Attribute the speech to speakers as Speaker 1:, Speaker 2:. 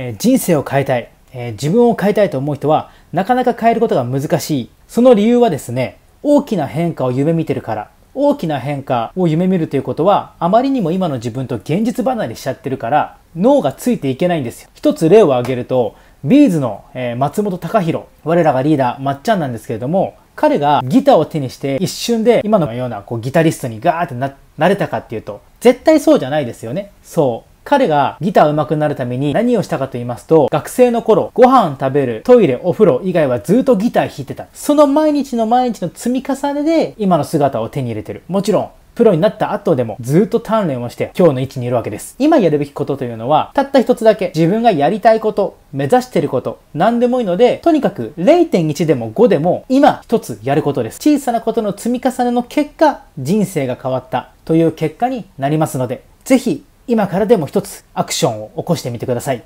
Speaker 1: え人生を変えたい、え自分を変えたいと思う人はなかなか変えることが難しい。その理由はですね、大きな変化を夢見てるから。大きな変化を夢見るということは、あまりにも今の自分と現実離れしちゃってるから、脳がついていけないんですよ。一つ例を挙げると、ビーズの、え松本隆弘、我らがリーダー、まっちゃんなんですけれども、彼がギターを手にして一瞬で今のようなこうギタリストにガーってな、なれたかっていうと、絶対そうじゃないですよね。そう。彼がギター上手くなるために何をしたかと言いますと、学生の頃、ご飯食べる、トイレ、お風呂以外はずっとギター弾いてた。その毎日の毎日の積み重ねで、今の姿を手に入れてる。もちろん、プロになった後でもずっと鍛錬をして今日の位置にいるわけです。今やるべきことというのは、たった一つだけ自分がやりたいこと、目指してること、何でもいいので、とにかく0.1でも5でも今一つやることです。小さなことの積み重ねの結果、人生が変わったという結果になりますので、ぜひ今からでも一つアクションを起こしてみてください。